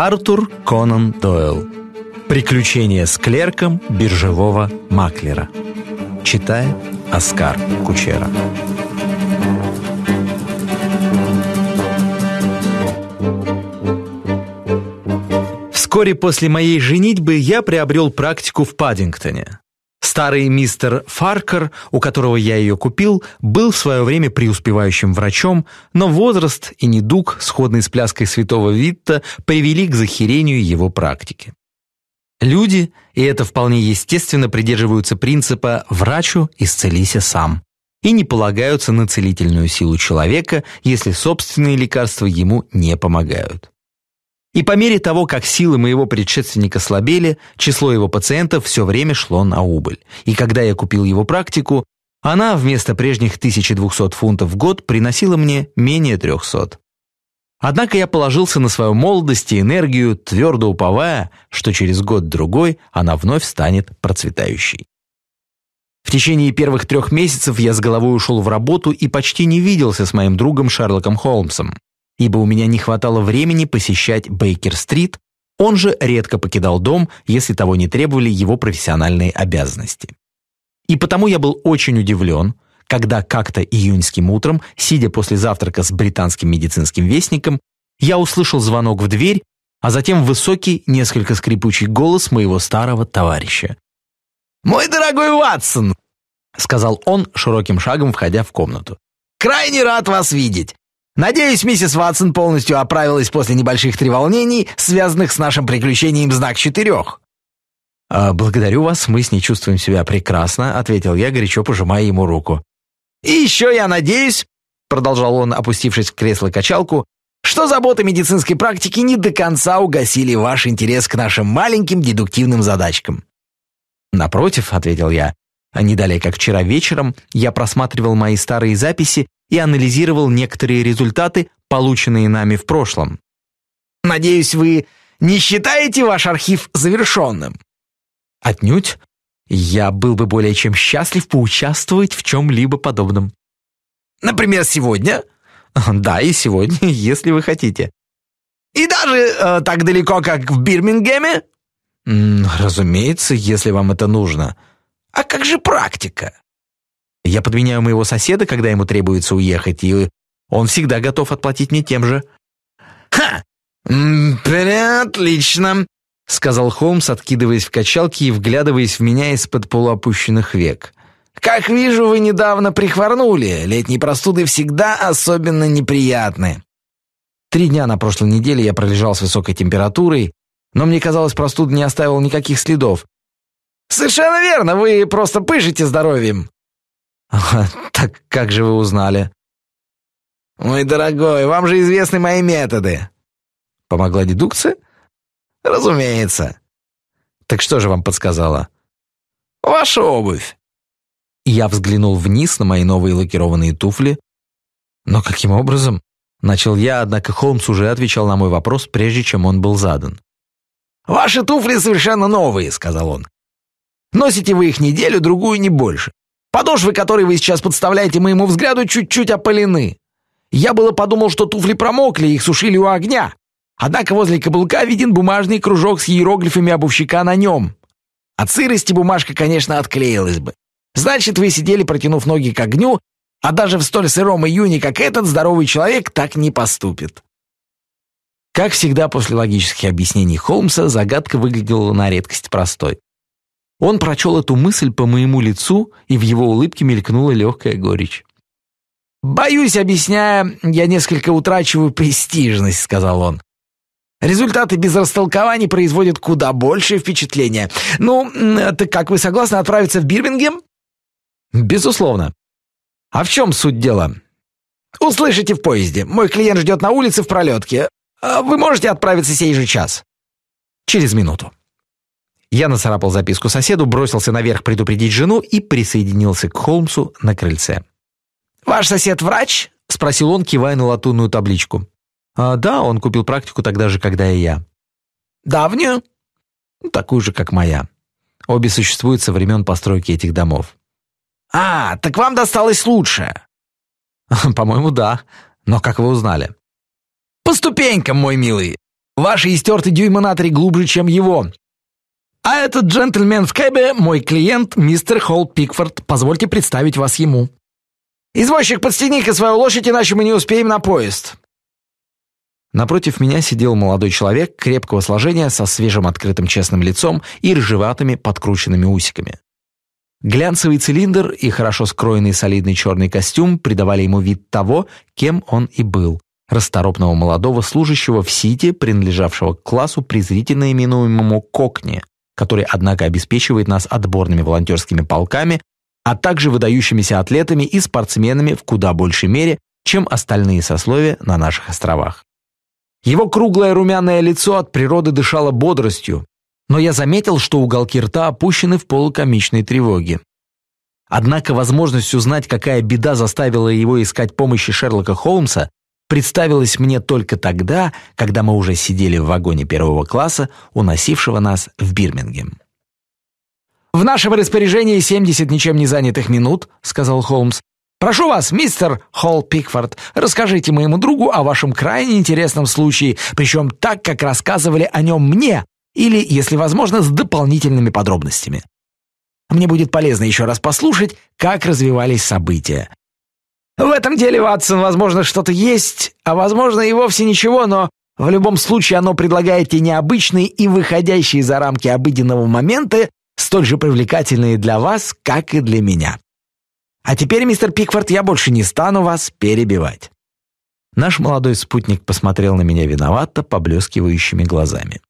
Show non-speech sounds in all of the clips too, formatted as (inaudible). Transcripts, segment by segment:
Артур Конан Дойл. Приключения с клерком биржевого маклера. Читает Оскар Кучера. Вскоре после моей женитьбы я приобрел практику в Паддингтоне. Старый мистер Фаркер, у которого я ее купил, был в свое время преуспевающим врачом, но возраст и недуг, сходный с пляской святого Витта, привели к захерению его практики. Люди, и это вполне естественно, придерживаются принципа «врачу исцелися сам» и не полагаются на целительную силу человека, если собственные лекарства ему не помогают. И по мере того, как силы моего предшественника слабели, число его пациентов все время шло на убыль. И когда я купил его практику, она вместо прежних 1200 фунтов в год приносила мне менее 300. Однако я положился на свою молодость и энергию, твердо уповая, что через год-другой она вновь станет процветающей. В течение первых трех месяцев я с головой ушел в работу и почти не виделся с моим другом Шерлоком Холмсом ибо у меня не хватало времени посещать Бейкер-стрит, он же редко покидал дом, если того не требовали его профессиональные обязанности. И потому я был очень удивлен, когда как-то июньским утром, сидя после завтрака с британским медицинским вестником, я услышал звонок в дверь, а затем высокий, несколько скрипучий голос моего старого товарища. «Мой дорогой Ватсон!» — сказал он, широким шагом входя в комнату. «Крайне рад вас видеть! Надеюсь, миссис Ватсон полностью оправилась после небольших треволнений, связанных с нашим приключением «Знак четырех». «А, «Благодарю вас, мы с ней чувствуем себя прекрасно», — ответил я, горячо пожимая ему руку. «И еще я надеюсь», — продолжал он, опустившись в кресло-качалку, «что заботы медицинской практики не до конца угасили ваш интерес к нашим маленьким дедуктивным задачкам». «Напротив», — ответил я, — «а «не далее, как вчера вечером, я просматривал мои старые записи и анализировал некоторые результаты, полученные нами в прошлом. «Надеюсь, вы не считаете ваш архив завершенным?» «Отнюдь. Я был бы более чем счастлив поучаствовать в чем-либо подобном». «Например, сегодня?» (laughs) «Да, и сегодня, (laughs) если вы хотите». «И даже э, так далеко, как в Бирмингеме?» «Разумеется, если вам это нужно». «А как же практика?» Я подменяю моего соседа, когда ему требуется уехать, и он всегда готов отплатить мне тем же». «Ха! Преотлично!» — сказал Холмс, откидываясь в качалке и вглядываясь в меня из-под полуопущенных век. «Как вижу, вы недавно прихворнули. Летние простуды всегда особенно неприятны». Три дня на прошлой неделе я пролежал с высокой температурой, но мне казалось, простуда не оставила никаких следов. «Совершенно верно, вы просто пышете здоровьем!» «Так как же вы узнали?» «Мой дорогой, вам же известны мои методы!» «Помогла дедукция?» «Разумеется!» «Так что же вам подсказала?» «Ваша обувь!» Я взглянул вниз на мои новые лакированные туфли. «Но каким образом?» Начал я, однако Холмс уже отвечал на мой вопрос, прежде чем он был задан. «Ваши туфли совершенно новые», — сказал он. «Носите вы их неделю, другую не больше. Подошвы, которые вы сейчас подставляете моему взгляду, чуть-чуть опалены. Я было подумал, что туфли промокли, их сушили у огня. Однако возле каблука виден бумажный кружок с иероглифами обувщика на нем. От сырости бумажка, конечно, отклеилась бы. Значит, вы сидели, протянув ноги к огню, а даже в столь сыром июне, как этот, здоровый человек так не поступит. Как всегда, после логических объяснений Холмса загадка выглядела на редкость простой. Он прочел эту мысль по моему лицу, и в его улыбке мелькнула легкая горечь. «Боюсь, объясняя, я несколько утрачиваю престижность», — сказал он. «Результаты без растолкований производят куда большее впечатление. Ну, так как вы согласны отправиться в Бирмингем?» «Безусловно». «А в чем суть дела?» «Услышите в поезде. Мой клиент ждет на улице в пролетке. А вы можете отправиться сей же час?» «Через минуту». Я нацарапал записку соседу, бросился наверх предупредить жену и присоединился к Холмсу на крыльце. «Ваш сосед врач?» — спросил он, кивая на латунную табличку. А, «Да, он купил практику тогда же, когда и я». «Давнюю?» «Ну, «Такую же, как моя. Обе существуют со времен постройки этих домов». «А, так вам досталось лучшее». «По-моему, да. Но как вы узнали?» «По ступенькам, мой милый. Ваши истерты дюйма на три глубже, чем его. А этот джентльмен в кэбе – мой клиент, мистер Холл Пикфорд. Позвольте представить вас ему. Извозчик, подстегни-ка свою лошадь, иначе мы не успеем на поезд. Напротив меня сидел молодой человек крепкого сложения со свежим открытым честным лицом и рыжеватыми подкрученными усиками. Глянцевый цилиндр и хорошо скроенный солидный черный костюм придавали ему вид того, кем он и был – расторопного молодого служащего в Сити, принадлежавшего к классу, презрительно именуемому «кокни», который, однако, обеспечивает нас отборными волонтерскими полками, а также выдающимися атлетами и спортсменами в куда большей мере, чем остальные сословия на наших островах. Его круглое румяное лицо от природы дышало бодростью, но я заметил, что уголки рта опущены в полукомичной тревоге. Однако возможность узнать, какая беда заставила его искать помощи Шерлока Холмса, Представилось мне только тогда, когда мы уже сидели в вагоне первого класса, уносившего нас в Бирмингем. «В нашем распоряжении 70 ничем не занятых минут», — сказал Холмс. «Прошу вас, мистер Холл Пикфорд, расскажите моему другу о вашем крайне интересном случае, причем так, как рассказывали о нем мне, или, если возможно, с дополнительными подробностями. Мне будет полезно еще раз послушать, как развивались события. В этом деле, Ватсон, возможно, что-то есть, а возможно и вовсе ничего, но в любом случае оно предлагает и необычные, и выходящие за рамки обыденного моменты, столь же привлекательные для вас, как и для меня. А теперь, мистер Пикфорд, я больше не стану вас перебивать. Наш молодой спутник посмотрел на меня виновато, поблескивающими глазами.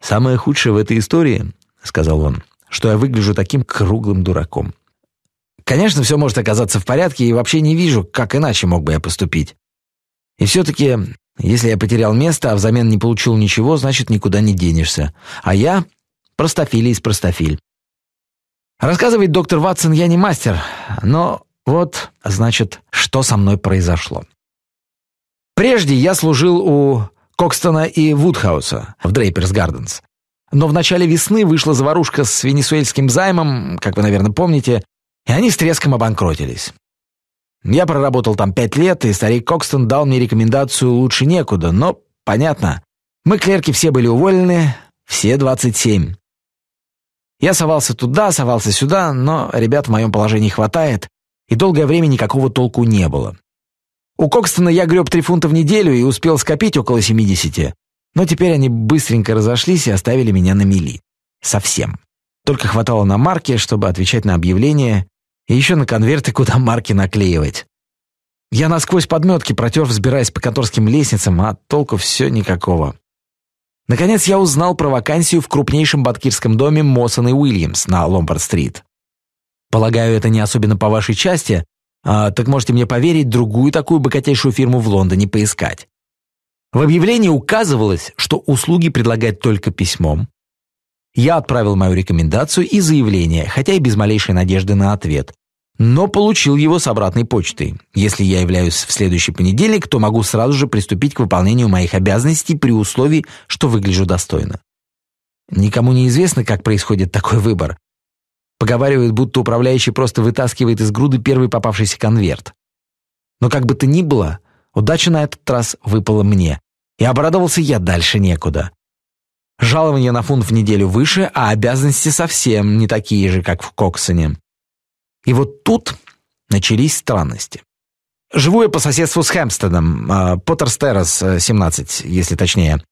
«Самое худшее в этой истории, — сказал он, — что я выгляжу таким круглым дураком. Конечно, все может оказаться в порядке, и вообще не вижу, как иначе мог бы я поступить. И все-таки, если я потерял место, а взамен не получил ничего, значит, никуда не денешься. А я – простофиль из простофиль. Рассказывает доктор Ватсон, я не мастер, но вот, значит, что со мной произошло. Прежде я служил у Кокстона и Вудхауса в Дрейперс Гарденс. Но в начале весны вышла заварушка с венесуэльским займом, как вы, наверное, помните, и они с треском обанкротились. Я проработал там пять лет, и старик Кокстон дал мне рекомендацию лучше некуда, но понятно. Мы клерки все были уволены, все 27. Я совался туда, совался сюда, но ребят в моем положении хватает, и долгое время никакого толку не было. У Кокстона я греб три фунта в неделю и успел скопить около 70, но теперь они быстренько разошлись и оставили меня на мели. Совсем. Только хватало на марки, чтобы отвечать на объявления и еще на конверты, куда марки наклеивать. Я насквозь подметки протер, взбираясь по конторским лестницам, а толку все никакого. Наконец я узнал про вакансию в крупнейшем баткирском доме Мосон и Уильямс на Ломбард-стрит. Полагаю, это не особенно по вашей части, а, так можете мне поверить, другую такую богатейшую фирму в Лондоне поискать. В объявлении указывалось, что услуги предлагать только письмом. Я отправил мою рекомендацию и заявление, хотя и без малейшей надежды на ответ но получил его с обратной почтой. Если я являюсь в следующий понедельник, то могу сразу же приступить к выполнению моих обязанностей при условии, что выгляжу достойно. Никому не известно, как происходит такой выбор. Поговаривают, будто управляющий просто вытаскивает из груды первый попавшийся конверт. Но как бы то ни было, удача на этот раз выпала мне, и обрадовался я дальше некуда. Жалование на фунт в неделю выше, а обязанности совсем не такие же, как в Коксоне. И вот тут начались странности. Живу я по соседству с Хэмпстедом, а, Поттерс Террас, 17, э, если точнее.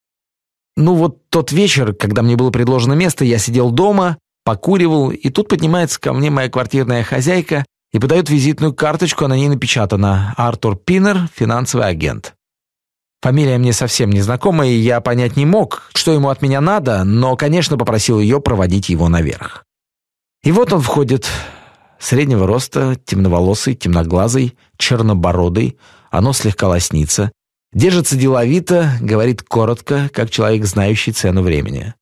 Ну вот тот вечер, когда мне было предложено место, я сидел дома, покуривал, и тут поднимается ко мне моя квартирная хозяйка и подает визитную карточку, а на ней напечатано «Артур Пиннер, финансовый агент». Фамилия мне совсем не знакома, и я понять не мог, что ему от меня надо, но, конечно, попросил ее проводить его наверх. И вот он входит Среднего роста, темноволосый, темноглазый, чернобородый, оно слегка лоснится. Держится деловито, говорит коротко, как человек, знающий цену времени.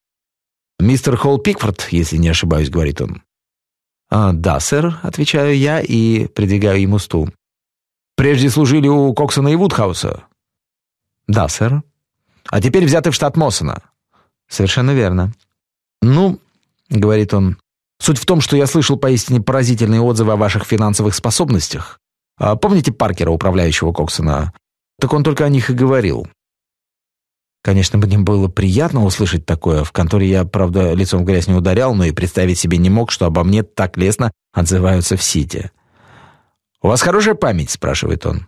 «Мистер Холл Пикфорд, если не ошибаюсь», — говорит он. «А, «Да, сэр», — отвечаю я и придвигаю ему стул. «Прежде служили у Коксона и Вудхауса?» «Да, сэр». «А теперь взяты в штат Моссона?» «Совершенно верно». «Ну», — говорит он, Суть в том, что я слышал поистине поразительные отзывы о ваших финансовых способностях. А помните Паркера, управляющего Коксона? Так он только о них и говорил. Конечно, мне было приятно услышать такое. В конторе я, правда, лицом в грязь не ударял, но и представить себе не мог, что обо мне так лестно отзываются в Сити. «У вас хорошая память?» – спрашивает он.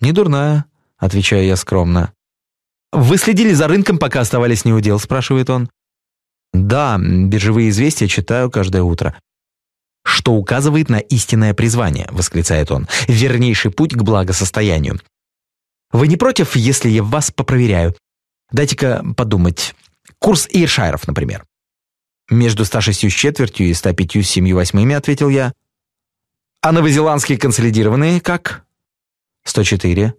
«Не дурная», – отвечаю я скромно. «Вы следили за рынком, пока оставались неудел?» – спрашивает он. Да, биржевые известия читаю каждое утро. «Что указывает на истинное призвание», — восклицает он, — «вернейший путь к благосостоянию». «Вы не против, если я вас попроверяю? Дайте-ка подумать. Курс Иршайров, например». «Между 106 с четвертью и 105 с 7 восьмыми», — ответил я. «А новозеландские консолидированные как?» «104».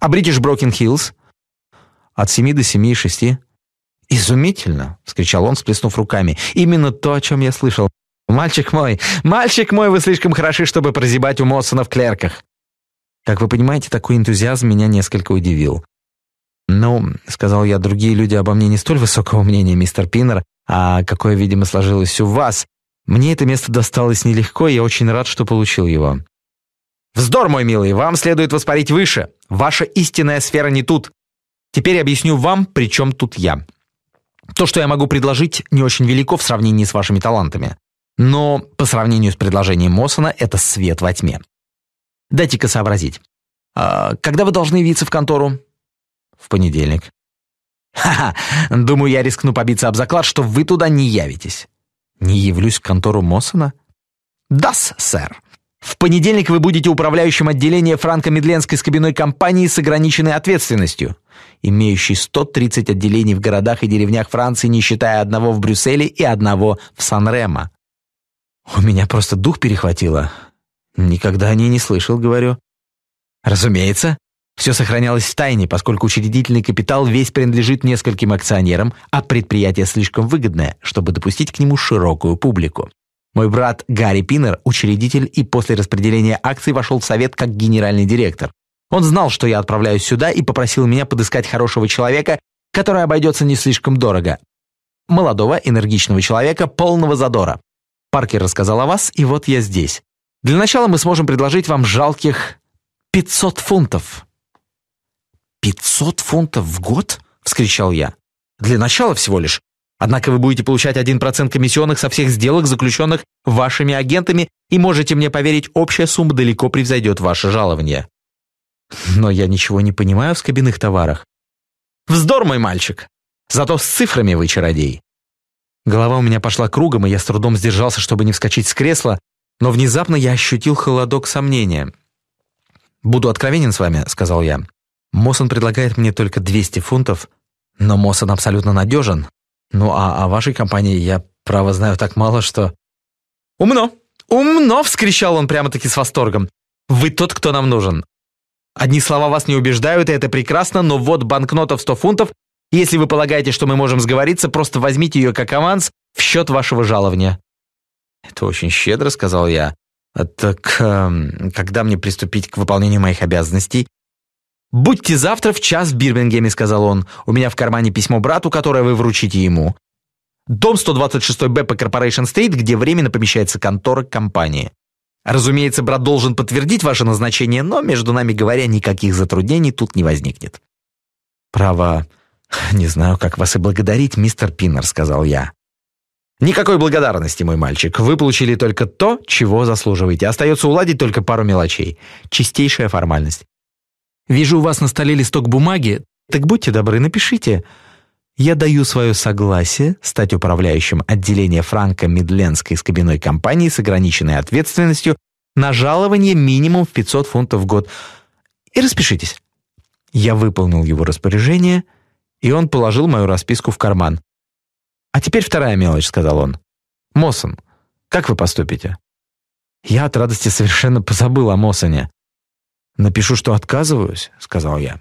«А British Broken Hills?» «От 7 до 7,6. «Изумительно!» — вскричал он, сплеснув руками. «Именно то, о чем я слышал. Мальчик мой, мальчик мой, вы слишком хороши, чтобы прозябать у Моссона в клерках!» Как вы понимаете, такой энтузиазм меня несколько удивил. «Ну, — сказал я, — другие люди обо мне не столь высокого мнения, мистер Пиннер, а какое, видимо, сложилось у вас. Мне это место досталось нелегко, и я очень рад, что получил его». «Вздор, мой милый, вам следует воспарить выше. Ваша истинная сфера не тут. Теперь объясню вам, при чем тут я. То, что я могу предложить, не очень велико в сравнении с вашими талантами. Но по сравнению с предложением Моссона это свет во тьме. Дайте-ка сообразить. А, когда вы должны явиться в контору? В понедельник. Ха-ха, думаю, я рискну побиться об заклад, что вы туда не явитесь. Не явлюсь в контору Моссона? Да, сэр. В понедельник вы будете управляющим отделения Франко-Медленской скобяной компании с ограниченной ответственностью, имеющей 130 отделений в городах и деревнях Франции, не считая одного в Брюсселе и одного в Сан-Ремо. У меня просто дух перехватило. Никогда о ней не слышал, говорю. Разумеется, все сохранялось в тайне, поскольку учредительный капитал весь принадлежит нескольким акционерам, а предприятие слишком выгодное, чтобы допустить к нему широкую публику. Мой брат Гарри Пиннер, учредитель и после распределения акций вошел в совет как генеральный директор. Он знал, что я отправляюсь сюда и попросил меня подыскать хорошего человека, который обойдется не слишком дорого. Молодого, энергичного человека, полного задора. Паркер рассказал о вас, и вот я здесь. Для начала мы сможем предложить вам жалких 500 фунтов». «500 фунтов в год?» — вскричал я. «Для начала всего лишь. Однако вы будете получать 1% комиссионных со всех сделок, заключенных вашими агентами, и можете мне поверить, общая сумма далеко превзойдет ваше жалование. Но я ничего не понимаю в скобяных товарах. Вздор, мой мальчик! Зато с цифрами вы чародей. Голова у меня пошла кругом, и я с трудом сдержался, чтобы не вскочить с кресла, но внезапно я ощутил холодок сомнения. «Буду откровенен с вами», — сказал я. «Моссон предлагает мне только 200 фунтов, но Моссон абсолютно надежен, ну, а о а вашей компании я, право, знаю так мало, что... «Умно! Умно!» — вскричал он прямо-таки с восторгом. «Вы тот, кто нам нужен. Одни слова вас не убеждают, и это прекрасно, но вот банкнота в 100 фунтов. Если вы полагаете, что мы можем сговориться, просто возьмите ее как аванс в счет вашего жалования». «Это очень щедро», — сказал я. «Так э, когда мне приступить к выполнению моих обязанностей?» «Будьте завтра в час в Бирмингеме», — сказал он. «У меня в кармане письмо брату, которое вы вручите ему. Дом 126-Б по Корпорейшн-стрит, где временно помещается контора компании. Разумеется, брат должен подтвердить ваше назначение, но, между нами говоря, никаких затруднений тут не возникнет». «Право, не знаю, как вас и благодарить, мистер Пиннер», — сказал я. «Никакой благодарности, мой мальчик. Вы получили только то, чего заслуживаете. Остается уладить только пару мелочей. Чистейшая формальность. Вижу у вас на столе листок бумаги, так будьте добры, напишите. Я даю свое согласие стать управляющим отделения Франка Медленской скобяной компании с ограниченной ответственностью на жалование минимум в 500 фунтов в год. И распишитесь. Я выполнил его распоряжение, и он положил мою расписку в карман. «А теперь вторая мелочь», — сказал он. Мосон, как вы поступите?» Я от радости совершенно позабыл о Мосоне. «Напишу, что отказываюсь», — сказал я.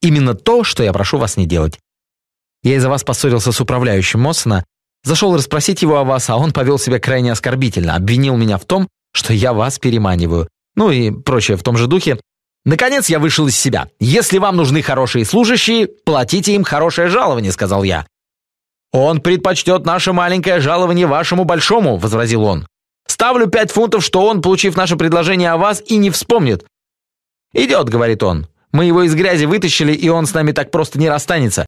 «Именно то, что я прошу вас не делать. Я из-за вас поссорился с управляющим Моссона, зашел расспросить его о вас, а он повел себя крайне оскорбительно, обвинил меня в том, что я вас переманиваю. Ну и прочее в том же духе. Наконец я вышел из себя. «Если вам нужны хорошие служащие, платите им хорошее жалование», — сказал я. «Он предпочтет наше маленькое жалование вашему большому», — возразил он. «Ставлю пять фунтов, что он, получив наше предложение о вас, и не вспомнит, «Идет», — говорит он. «Мы его из грязи вытащили, и он с нами так просто не расстанется.